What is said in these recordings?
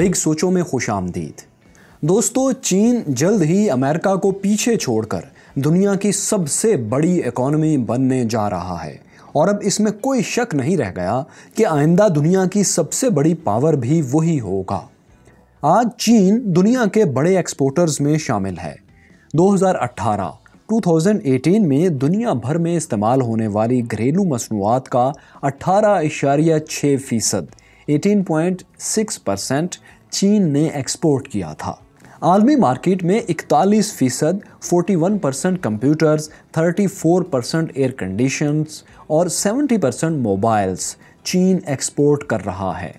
big सोचों में खुश आमदीद दोस्तों चीन जल्द ही अमेरिका को पीछे छोड़कर दुनिया की सबसे बड़ी इकॉनमी बनने जा रहा है और अब इसमें कोई शक नहीं रह गया कि आइंदा दुनिया की सबसे बड़ी पावर भी वही होगा आज चीन दुनिया के बड़े एक्सपोर्टर्स में शामिल है 2018 2018 में दुनिया भर में इस्तेमाल होने वाली घरेलू मसनूआत का अठारह इशारिया छः फ़ीसद 18.6 परसेंट चीन ने एक्सपोर्ट किया था आलमी मार्केट में 41 फीसद forty percent computers 34 percent air conditions और 70 परसेंट मोबाइल्स चीन एक्सपोर्ट कर रहा है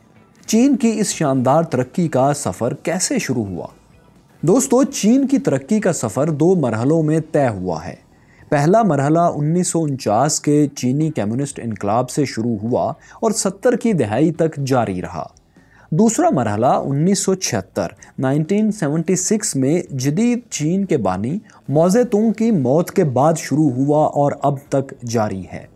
चीन की इस शानदार तरक्की का सफ़र कैसे शुरू हुआ दोस्तों चीन की तरक्की का सफ़र दो मरहलों में तय हुआ है पहला मरहला उन्नीस के चीनी कम्युनिस्ट इनकलाब से शुरू हुआ और सत्तर की दहाई तक जारी रहा दूसरा मरहला 1976 1976 में जदीद चीन के बानी मोजे तुंग की मौत के बाद शुरू हुआ और अब तक जारी है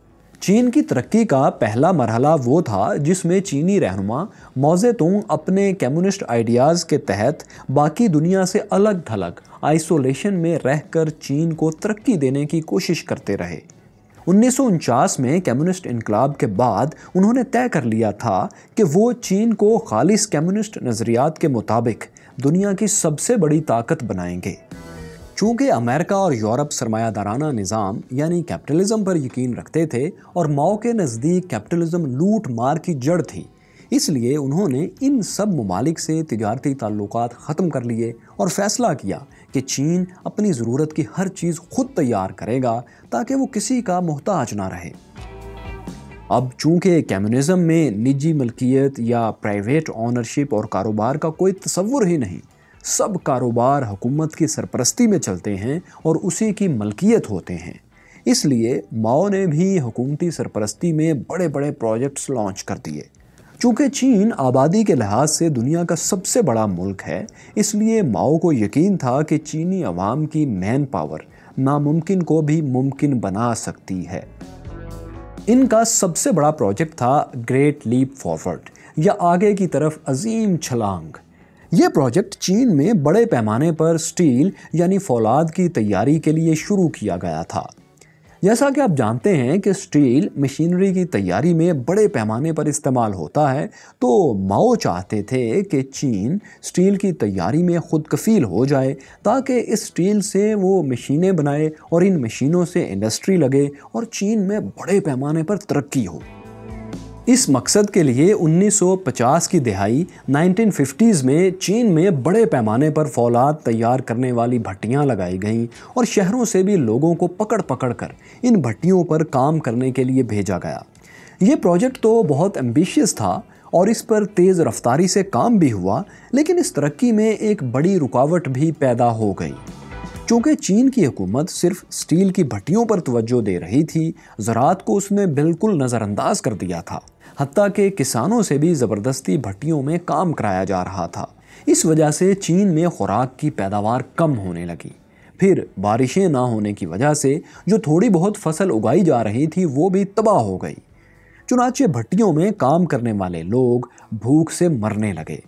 चीन की तरक्की का पहला मरहला वो था जिसमें चीनी रहनुमा मौजे तुंग अपने कम्युनिस्ट आइडियाज़ के तहत बाकी दुनिया से अलग थलग आइसोलेशन में रहकर चीन को तरक्की देने की कोशिश करते रहे उन्नीस में कम्युनिस्ट इनकलाब के बाद उन्होंने तय कर लिया था कि वो चीन को खालिस कम्युनिस्ट नज़रियात के मुताबिक दुनिया की सबसे बड़ी ताकत बनाएंगे चूँकि अमेरिका और यूरोप सरमायादाराना निज़ाम यानी कैपिटलिज्म पर यकीन रखते थे और माओ के नज़दीक कैपिटलिज्म लूट मार की जड़ थी इसलिए उन्होंने इन सब ममालिक से तजारती ताल्लुक ख़त्म कर लिए और फ़ैसला किया कि चीन अपनी ज़रूरत की हर चीज़ खुद तैयार करेगा ताकि वो किसी का मोहताज ना रहे अब चूंकि कम्युनिज़म में निजी मलकियत या प्राइवेट ऑनरशिप और कारोबार का कोई तस्वुर ही नहीं सब कारोबार हुकूमत की सरपरस्ती में चलते हैं और उसी की मलकियत होते हैं इसलिए माओ ने भी हुकूमती सरपरस्ती में बड़े बड़े प्रोजेक्ट्स लॉन्च कर दिए चूँकि चीन आबादी के लिहाज से दुनिया का सबसे बड़ा मुल्क है इसलिए माओ को यकीन था कि चीनी अवाम की मैन पावर नामुमकिन को भी मुमकिन बना सकती है इनका सबसे बड़ा प्रोजेक्ट था ग्रेट लीप फॉरवर्ड या आगे की तरफ अजीम छलांग ये प्रोजेक्ट चीन में बड़े पैमाने पर स्टील यानी फौलाद की तैयारी के लिए शुरू किया गया था जैसा कि आप जानते हैं कि स्टील मशीनरी की तैयारी में बड़े पैमाने पर इस्तेमाल होता है तो माओ चाहते थे कि चीन स्टील की तैयारी में खुद कफील हो जाए ताकि इस स्टील से वो मशीनें बनाए और इन मशीनों से इंडस्ट्री लगे और चीन में बड़े पैमाने पर तरक्की हो इस मकसद के लिए 1950 की दिहाई 1950s में चीन में बड़े पैमाने पर फौलाद तैयार करने वाली भट्टियाँ लगाई गईं और शहरों से भी लोगों को पकड़ पकड़ कर इन भट्टियों पर काम करने के लिए भेजा गया ये प्रोजेक्ट तो बहुत एम्बिशियस था और इस पर तेज़ रफ्तारी से काम भी हुआ लेकिन इस तरक्की में एक बड़ी रुकावट भी पैदा हो गई चूँकि चीन की हुकूमत सिर्फ स्टील की भट्टियों पर तवज्जो दे रही थी ज़रात को उसने बिल्कुल नज़रअंदाज कर दिया था हती के किसानों से भी ज़बरदस्ती भट्टियों में काम कराया जा रहा था इस वजह से चीन में खुराक की पैदावार कम होने लगी फिर बारिशें ना होने की वजह से जो थोड़ी बहुत फसल उगाई जा रही थी वो भी तबाह हो गई चुनाचे भट्टियों में काम करने वाले लोग भूख से मरने लगे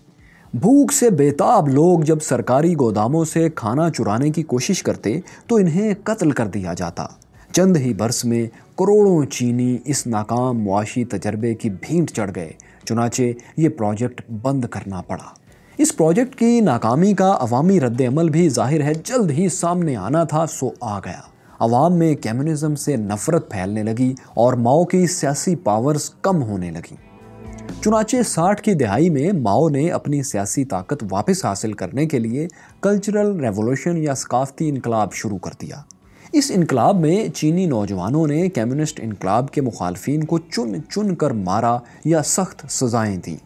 भूख से बेताब लोग जब सरकारी गोदामों से खाना चुराने की कोशिश करते तो इन्हें कत्ल कर दिया जाता चंद ही बरस में करोड़ों चीनी इस नाकाम मुआशी तजर्बे की भींट चढ़ गए चुनाचे ये प्रोजेक्ट बंद करना पड़ा इस प्रोजेक्ट की नाकामी का अवामी रद्द अमल भी जाहिर है जल्द ही सामने आना था सो आ गया अवाम में कम्युनिज्म से नफरत फैलने लगी और माओ की सियासी पावर्स कम होने लगी चुनाचे 60 की दहाई में माओ ने अपनी सियासी ताकत वापस हासिल करने के लिए कल्चरल रेवोल्यूशन या सकाफती इनकलाब शुरू कर दिया इस इनकलाब में चीनी नौजवानों ने कम्युनिस्ट इनकलाब के मुखालफन को चुन चुन कर मारा या सख्त सजाएं दी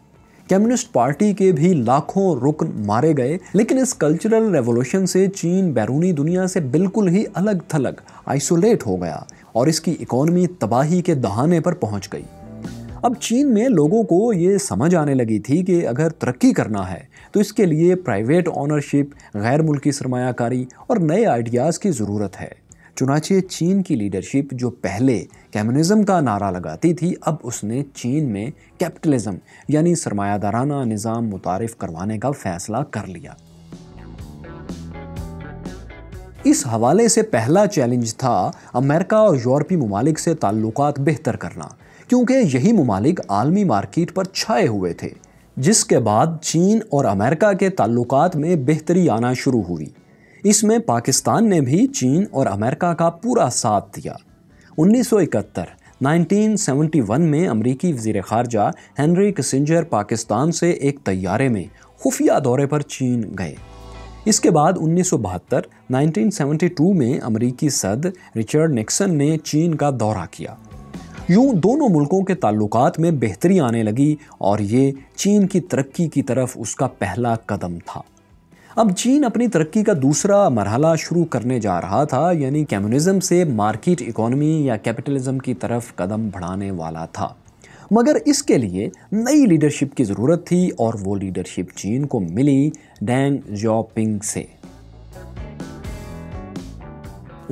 कम्युनिस्ट पार्टी के भी लाखों रुकन मारे गए लेकिन इस कल्चरल रेवोल्यूशन से चीन बैरूनी दुनिया से बिल्कुल ही अलग थलग आइसोलेट हो गया और इसकी इकोनमी तबाही के दहाने पर पहुंच गई अब चीन में लोगों को ये समझ आने लगी थी कि अगर तरक्की करना है तो इसके लिए प्राइवेट ऑनरशिप गैर मुल्की सरमाकारी और नए आइडियाज़ की ज़रूरत है चुनाचे चीन की लीडरशिप जो पहले कम्युनिज़्म का नारा लगाती थी अब उसने चीन में कैपिटलिज़्म यानी सरमायादाराना निज़ाम मुतारफ़ करवाने का फ़ैसला कर लिया इस हवाले से पहला चैलेंज था अमेरिका और यूरोपीय ममालिक से ताल्लुक बेहतर करना क्योंकि यही ममालिक आलमी मार्केट पर छाए हुए थे जिसके बाद चीन और अमेरिका के ताल्लुक में बेहतरी आना शुरू हुई इसमें पाकिस्तान ने भी चीन और अमेरिका का पूरा साथ दिया 1971 1971 में अमरीकी वजीर खारजा हेनरी कसिंजर पाकिस्तान से एक तैयारे में खुफिया दौरे पर चीन गए इसके बाद 1972 1972 में अमरीकी सद रिचर्ड निक्सन ने चीन का दौरा किया यूं दोनों मुल्कों के ताल्लुक में बेहतरी आने लगी और ये चीन की तरक्की की तरफ उसका पहला कदम था अब चीन अपनी तरक्की का दूसरा मरहला शुरू करने जा रहा था यानी कम्युनिज्म से मार्केट इकोनॉमी या कैपिटलिज्म की तरफ कदम बढ़ाने वाला था मगर इसके लिए नई लीडरशिप की ज़रूरत थी और वो लीडरशिप चीन को मिली डैंग जॉपिंग से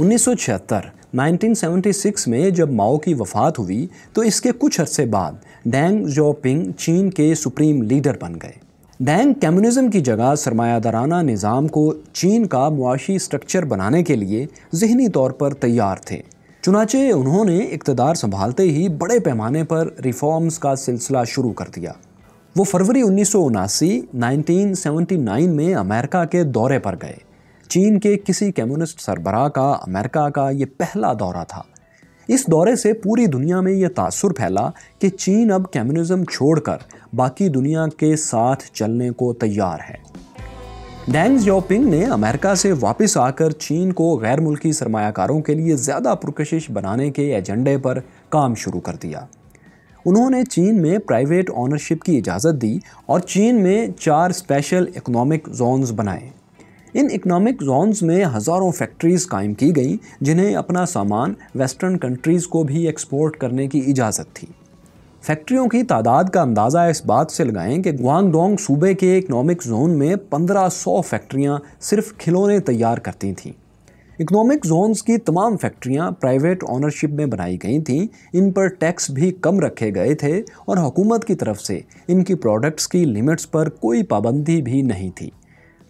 1976 1976 में जब माओ की वफात हुई तो इसके कुछ अरसे बाद डैंग जॉपिंग चीन के सुप्रीम लीडर बन गए डैंग कम्युनिज्म की जगह सरमायादाराना निज़ाम को चीन का मुआशी स्ट्रक्चर बनाने के लिए जहनी तौर पर तैयार थे चुनाचे उन्होंने इकतदार संभालते ही बड़े पैमाने पर रिफॉर्म्स का सिलसिला शुरू कर दिया वो फरवरी उन्नीस सौ में अमेरिका के दौरे पर गए चीन के किसी कम्युनिस्ट सरबराह का अमेरिका का ये पहला दौरा था इस दौरे से पूरी दुनिया में ये तासुर फैला कि चीन अब कम्युनिज़्म छोड़कर बाकी दुनिया के साथ चलने को तैयार है डैंग जियोपिंग ने अमेरिका से वापस आकर चीन को गैर मुल्की सरमाकारों के लिए ज़्यादा पुरकशिश बनाने के एजेंडे पर काम शुरू कर दिया उन्होंने चीन में प्राइवेट ऑनरशिप की इजाज़त दी और चीन में चार स्पेशल इकोनॉमिक जोन्स बनाए इन इकोनॉमिक जोन्स में हज़ारों फैक्ट्रीज़ कायम की गई जिन्हें अपना सामान वेस्टर्न कंट्रीज़ को भी एक्सपोर्ट करने की इजाज़त थी फैक्ट्रियों की तादाद का अंदाज़ा इस बात से लगाएं कि ग्वांगडोंग सूबे के इकनॉमिक जोन में 1500 फैक्ट्रियां सिर्फ खिलौने तैयार करती थीं इकनॉमिक जोन्स की तमाम फैक्ट्रियां प्राइवेट ऑनरशिप में बनाई गई थीं इन पर टैक्स भी कम रखे गए थे और हुकूमत की तरफ से इनकी प्रोडक्ट्स की लिमिट्स पर कोई पाबंदी भी नहीं थी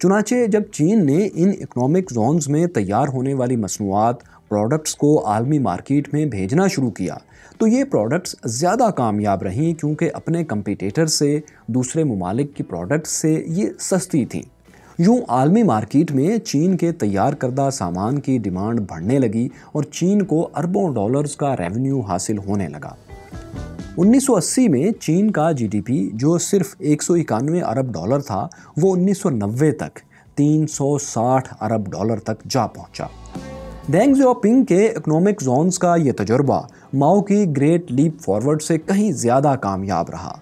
चुनाचे जब चीन ने इन इकोनॉमिक जोन्स में तैयार होने वाली मसनूआत प्रोडक्ट्स को आलमी मार्केट में भेजना शुरू किया तो ये प्रोडक्ट्स ज़्यादा कामयाब रहीं क्योंकि अपने कंपिटेटर से दूसरे ममालिक की प्रोडक्ट्स से ये सस्ती थी यूँ आलमी मार्केट में चीन के तैयार करदा सामान की डिमांड बढ़ने लगी और चीन को अरबों डॉलर्स का रेवेन्यू हासिल होने लगा 1980 में चीन का जीडीपी जो सिर्फ एक अरब डॉलर था वो 1990 तक 360 अरब डॉलर तक जा पहुंचा डेंग जियोपिंग के इकोनॉमिक जोन्स का ये तजुर्बा माओ की ग्रेट लीप फॉरवर्ड से कहीं ज़्यादा कामयाब रहा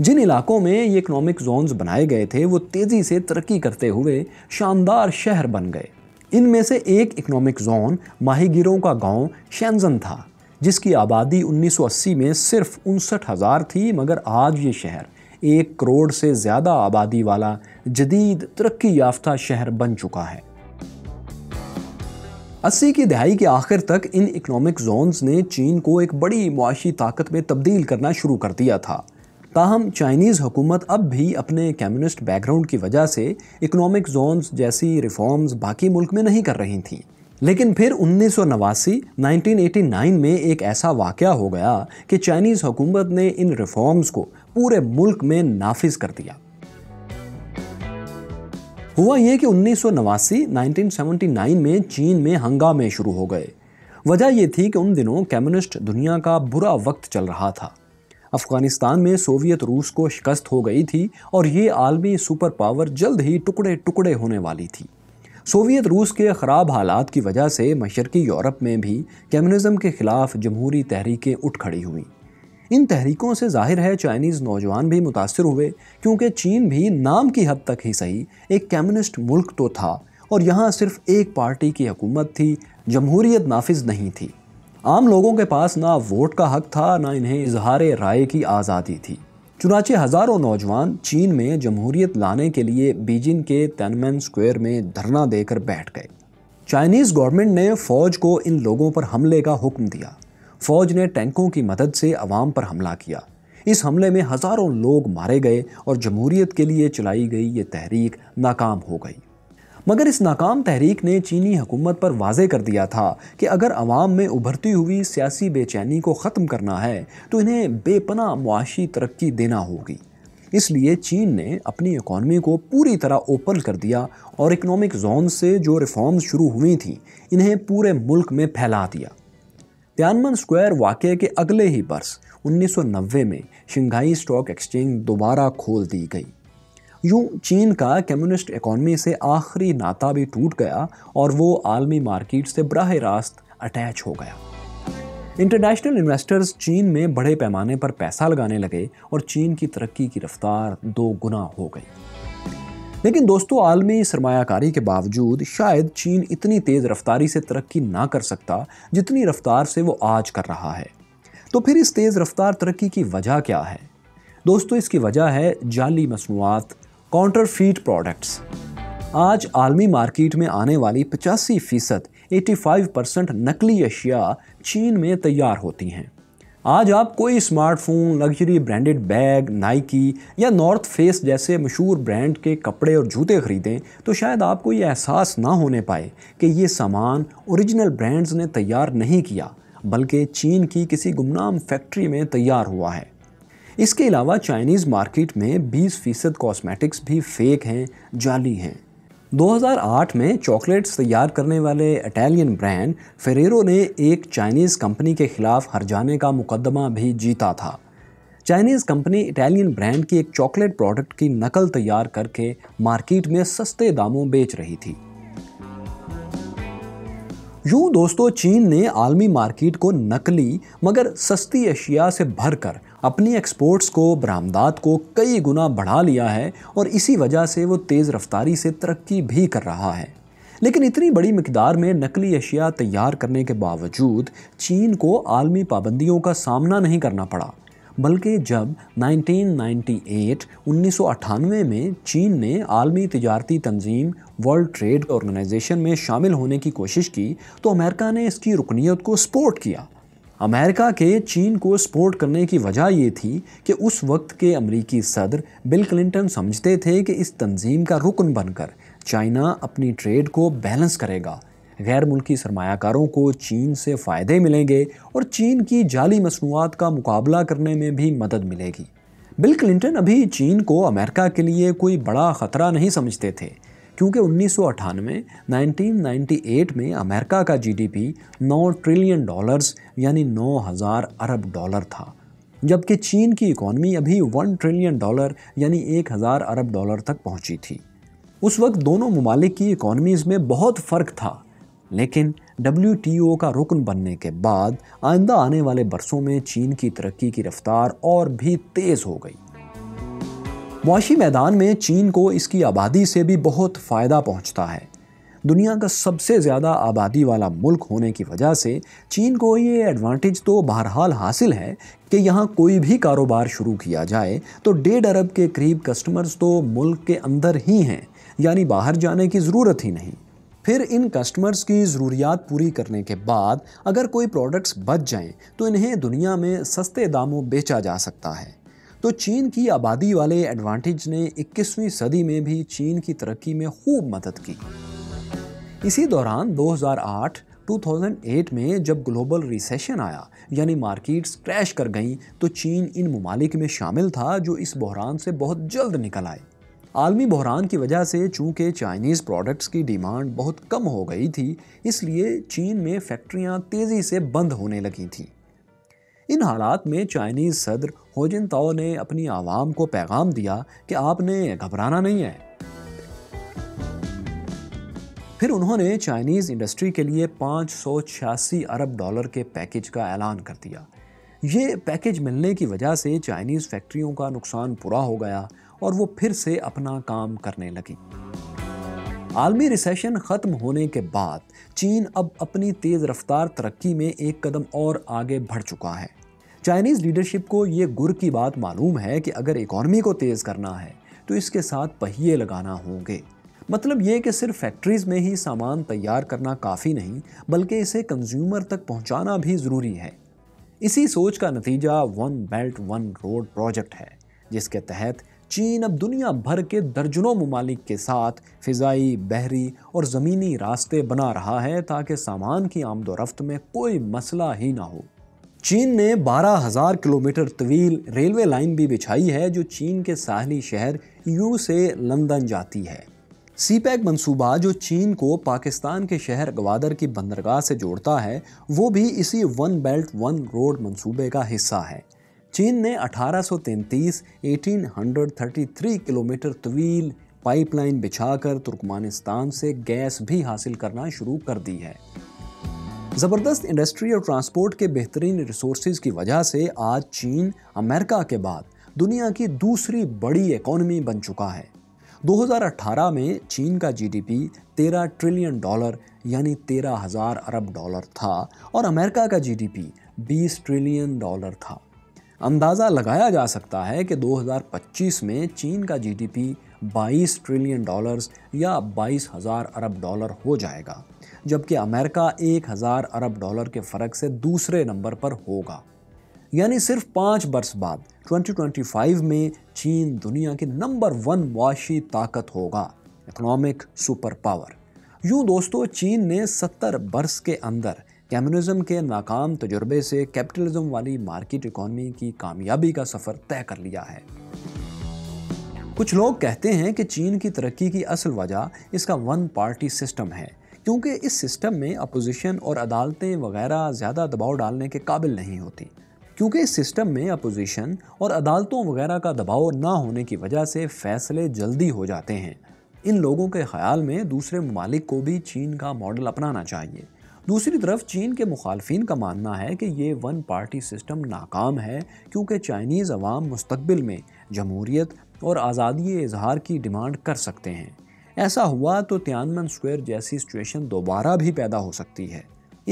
जिन इलाकों में ये इकोनॉमिक जोन्स बनाए गए थे वो तेज़ी से तरक्की करते हुए शानदार शहर बन गए इनमें से एक इकोनॉमिक जोन माहीगिरों का गांव शैनजन था जिसकी आबादी 1980 में सिर्फ उनसठ हज़ार थी मगर आज ये शहर एक करोड़ से ज़्यादा आबादी वाला जदीद तरक्की याफ्ता शहर बन चुका है अस्सी की दहाई के आखिर तक इन इकनॉमिक जोन्स ने चीन को एक बड़ी मुआशी ताकत में तब्दील करना शुरू कर दिया था ताहम चाइनीज़ हुकूमत अब भी अपने कम्युनिस्ट बैकग्राउंड की वजह से इकनॉमिक जोन्स जैसी रिफॉर्म्स बाकी मुल्क में नहीं कर रही थी लेकिन फिर उन्नीस नाइन में एक ऐसा वाक़ हो गया कि चाइनीज़ हुकूमत ने इन रिफॉर्म्स को पूरे मुल्क में नाफिज कर दिया हुआ यह कि उन्नीस नाइन में चीन में हंगामे शुरू हो गए वजह यह थी कि उन दिनों कम्युनिस्ट दुनिया का बुरा वक्त चल रहा था अफ़गानिस्तान में सोवियत रूस को शिकस्त हो गई थी और ये आलमी सुपर पावर जल्द ही टुकड़े टुकड़े होने वाली थी सोवियत रूस के ख़राब हालात की वजह से मशरक़ी यूरोप में भी कम्युनिज़म के ख़िलाफ़ जमहूरी तहरीकें उठ खड़ी हुईं इन तहरीकों से जाहिर है चाइनीज़ नौजवान भी मुतासर हुए क्योंकि चीन भी नाम की हद तक ही सही एक कम्युनिस्ट मुल्क तो था और यहाँ सिर्फ एक पार्टी की हकूमत थी जमहूरीत नाफिज नहीं थी आम लोगों के पास ना वोट का हक था ना इन्हें इजहार राय की आज़ादी थी चुनाचे हज़ारों नौजवान चीन में जमहूरियत लाने के लिए बीजिंग के तनमैन स्क्वायर में धरना देकर बैठ गए चाइनीज़ गवर्नमेंट ने फ़ौज को इन लोगों पर हमले का हुक्म दिया फ़ौज ने टैंकों की मदद से आवाम पर हमला किया इस हमले में हज़ारों लोग मारे गए और जमहूरीत के लिए चलाई गई ये तहरीक नाकाम हो गई मगर इस नाकाम तहरीक ने चीनी हुकूमत पर वाजे कर दिया था कि अगर आवाम में उभरती हुई सियासी बेचैनी को ख़त्म करना है तो इन्हें बेपना मुआशी तरक्की देना होगी इसलिए चीन ने अपनी इकॉनमी को पूरी तरह ओपन कर दिया और इकनॉमिक जोन से जो रिफॉर्म्स शुरू हुई थी इन्हें पूरे मुल्क में फैला दिया तियानमन स्क्वायर वाक़े के अगले ही वर्ष 1990 में शंघाई स्टॉक एक्सचेंज दोबारा खोल दी गई यूँ चीन का कम्युनिस्ट इकॉनमी से आखिरी नाता भी टूट गया और वो आलमी मार्केट से बरह रास्त अटैच हो गया इंटरनेशनल इन्वेस्टर्स चीन में बड़े पैमाने पर पैसा लगाने लगे और चीन की तरक्की की रफ्तार दो गुना हो गई लेकिन दोस्तों आलमी सरमाकारी के बावजूद शायद चीन इतनी तेज़ रफ्तारी से तरक्की ना कर सकता जितनी रफ्तार से वो आज कर रहा है तो फिर इस तेज़ रफ्तार तरक्की की वजह क्या है दोस्तों इसकी वजह है जाली मसनूआत काउंटर फीट प्रोडक्ट्स आज आलमी मार्केट में आने वाली पचासी फ़ीसद एटी फाइव परसेंट नकली अशिया चीन में तैयार होती हैं आज आप कोई smartphone luxury branded bag Nike या नॉर्थ फेस जैसे मशहूर ब्रांड के कपड़े और जूते ख़रीदें तो शायद आपको ये एहसास ना होने पाए कि ये सामान ओरिजिनल ब्रांड्स ने तैयार नहीं किया बल्कि चीन की किसी गुमनाम फैक्ट्री में तैयार हुआ है इसके अलावा चाइनीज़ मार्केट में 20 फीसद कॉस्मेटिक्स भी फेक हैं जाली हैं 2008 में चॉकलेट्स तैयार करने वाले इटालियन ब्रांड फेरेरो ने एक चाइनीज़ कंपनी के खिलाफ हर जाने का मुकदमा भी जीता था चाइनीज़ कंपनी इटालियन ब्रांड की एक चॉकलेट प्रोडक्ट की नकल तैयार करके मार्केट में सस्ते दामों बेच रही थी यूं दोस्तों चीन ने आलमी मार्केट को नकली मगर सस्ती अशिया से भरकर अपनी एक्सपोर्ट्स को बरामदात को कई गुना बढ़ा लिया है और इसी वजह से वो तेज़ रफ्तारी से तरक्की भी कर रहा है लेकिन इतनी बड़ी मकदार में नकली अशिया तैयार करने के बावजूद चीन को आलमी पाबंदियों का सामना नहीं करना पड़ा बल्कि जब 1998 1998 में चीन ने आलमी तजारती तंजीम वर्ल्ड ट्रेड ऑर्गेनाइजेशन में शामिल होने की कोशिश की तो अमेरिका ने इसकी रुकनीत को सपोर्ट किया अमेरिका के चीन को सपोर्ट करने की वजह ये थी कि उस वक्त के अमरीकी सदर बिल क्लिंटन समझते थे कि इस तंजीम का रुकन बनकर चाइना अपनी ट्रेड को बैलेंस करेगा गैर मुल्की सरमाकारों को चीन से फ़ायदे मिलेंगे और चीन की जाली मसनूआत का मुकाबला करने में भी मदद मिलेगी बिल क्लिंटन अभी चीन को अमेरिका के लिए कोई बड़ा ख़तरा नहीं समझते थे क्योंकि उन्नीस 1998 में अमेरिका का जीडीपी 9 ट्रिलियन डॉलर्स यानी 9000 अरब डॉलर था जबकि चीन की इकॉनमी अभी 1 ट्रिलियन डॉलर यानी 1000 अरब डॉलर तक पहुंची थी उस वक्त दोनों ममालिक की इकॉनमीज़ में बहुत फ़र्क था लेकिन डब्ल्यू का रुकन बनने के बाद आइंदा आने वाले बरसों में चीन की तरक्की की रफ्तार और भी तेज़ हो गई मुशी मैदान में चीन को इसकी आबादी से भी बहुत फ़ायदा पहुंचता है दुनिया का सबसे ज़्यादा आबादी वाला मुल्क होने की वजह से चीन को ये एडवांटेज तो बहरहाल हासिल है कि यहाँ कोई भी कारोबार शुरू किया जाए तो डेढ़ अरब के करीब कस्टमर्स तो मुल्क के अंदर ही हैं यानी बाहर जाने की ज़रूरत ही नहीं फिर इन कस्टमर्स की ज़रूरियात पूरी करने के बाद अगर कोई प्रोडक्ट्स बच जाएं तो इन्हें दुनिया में सस्ते दामों बेचा जा सकता है तो चीन की आबादी वाले एडवांटेज ने 21वीं सदी में भी चीन की तरक्की में खूब मदद की इसी दौरान 2008 2008 में जब ग्लोबल रिसेशन आया यानी मार्केट्स क्रैश कर गईं तो चीन इन ममालिक में शामिल था जो इस बहरान से बहुत जल्द निकल आए आलमी बहरान की वजह से चूँकि चाइनीज़ प्रोडक्ट्स की डिमांड बहुत कम हो गई थी इसलिए चीन में फैक्ट्रियाँ तेज़ी से बंद होने लगी थीं इन हालात में चाइनीज़ सदर होजिन ताओ ने अपनी आवाम को पैगाम दिया कि आपने घबराना नहीं है फिर उन्होंने चाइनीज़ इंडस्ट्री के लिए पाँच अरब डॉलर के पैकेज का ऐलान कर दिया ये पैकेज मिलने की वजह से चाइनीज़ फैक्ट्रियों का नुकसान पूरा हो गया और वो फिर से अपना काम करने लगी आलमी रिसेशन ख़त्म होने के बाद चीन अब अपनी तेज़ रफ्तार तरक्की में एक कदम और आगे बढ़ चुका है चाइनीज़ लीडरशिप को ये गुर की बात मालूम है कि अगर इकॉनमी को तेज़ करना है तो इसके साथ पहिए लगाना होंगे मतलब ये कि सिर्फ फैक्ट्रीज़ में ही सामान तैयार करना काफ़ी नहीं बल्कि इसे कंज्यूमर तक पहुंचाना भी ज़रूरी है इसी सोच का नतीजा One Belt One Road project है जिसके तहत चीन अब दुनिया भर के दर्जनों ममालिक के साथ फ़िज़ाई बहरी और ज़मीनी रास्ते बना रहा है ताकि सामान की आमदो रफ्त में कोई मसला ही ना हो चीन ने 12,000 किलोमीटर तवील रेलवे लाइन भी बिछाई है जो चीन के साहली शहर यू से लंदन जाती है सीपैक मंसूबा जो चीन को पाकिस्तान के शहर गवादर की बंदरगाह से जोड़ता है वो भी इसी वन बेल्ट वन रोड मंसूबे का हिस्सा है चीन ने 1833 1833 किलोमीटर तवील पाइपलाइन बिछाकर तुर्कमानिस्तान से गैस भी हासिल करना शुरू कर दी है ज़बरदस्त इंडस्ट्री और ट्रांसपोर्ट के बेहतरीन रिसोर्स की वजह से आज चीन अमेरिका के बाद दुनिया की दूसरी बड़ी इकोनॉमी बन चुका है 2018 में चीन का जीडीपी 13 ट्रिलियन डॉलर यानी 13,000 अरब डॉलर था और अमेरिका का जीडीपी 20 ट्रिलियन डॉलर था अंदाज़ा लगाया जा सकता है कि 2025 में चीन का जीडीपी 22 ट्रिलियन डॉलर्स या बाईस हज़ार अरब डॉलर हो जाएगा जबकि अमेरिका एक हज़ार अरब डॉलर के फ़र्क से दूसरे नंबर पर होगा यानी सिर्फ पाँच बरस बाद 2025 में चीन दुनिया की नंबर वन वाशी ताकत होगा इकनॉमिक सुपर पावर यूँ दोस्तों चीन ने 70 बरस के अंदर कम्युनिज्म के नाकाम तजुर्बे से कैपिटलिज्म वाली मार्केट इकॉनमी की कामयाबी का सफ़र तय कर लिया है कुछ लोग कहते हैं कि चीन की तरक्की की असल वजह इसका वन पार्टी सिस्टम है क्योंकि इस सिस्टम में अपोजिशन और अदालतें वगैरह ज़्यादा दबाव डालने के काबिल नहीं होती क्योंकि इस सिस्टम में अपोजिशन और अदालतों वगैरह का दबाव ना होने की वजह से फैसले जल्दी हो जाते हैं इन लोगों के ख्याल में दूसरे ममालिक को भी चीन का मॉडल अपनाना चाहिए दूसरी तरफ चीन के मुखालफन का मानना है कि ये वन पार्टी सिस्टम नाकाम है क्योंकि चाइनीज़ अवाम मुस्तबिल में जमहूरीत और आज़ादी इजहार की डिमांड कर सकते हैं ऐसा हुआ तो त्यानमन स्क्वेयर जैसी सिचुएशन दोबारा भी पैदा हो सकती है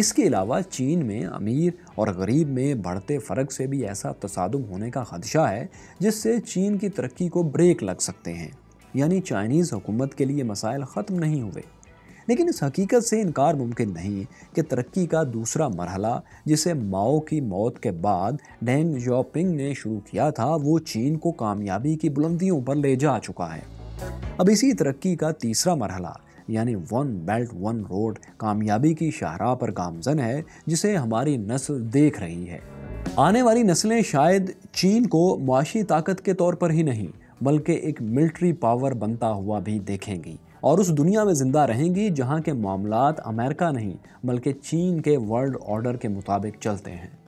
इसके अलावा चीन में अमीर और गरीब में बढ़ते फ़र्क से भी ऐसा तसादम होने का खदशा है जिससे चीन की तरक्की को ब्रेक लग सकते हैं यानी चाइनीज़ हुकूमत के लिए मसाइल ख़त्म नहीं हुए लेकिन इस हकीकत से इनकार मुमकिन नहीं कि तरक्की का दूसरा मरहला जिसे माओ की मौत के बाद डेंग जोपिंग ने शुरू किया था वो चीन को कामयाबी की बुलंदियों पर ले जा चुका है अब इसी तरक्की का तीसरा मरहला यानी वन बेल्ट वन रोड कामयाबी की शाहराह पर गामजन है जिसे हमारी नस्ल देख रही है आने वाली नस्लें शायद चीन को मुआशी ताकत के तौर पर ही नहीं बल्कि एक मिलिट्री पावर बनता हुआ भी देखेंगी और उस दुनिया में ज़िंदा रहेंगी जहाँ के मामला अमेरिका नहीं बल्कि चीन के वर्ल्ड ऑर्डर के मुताबिक चलते हैं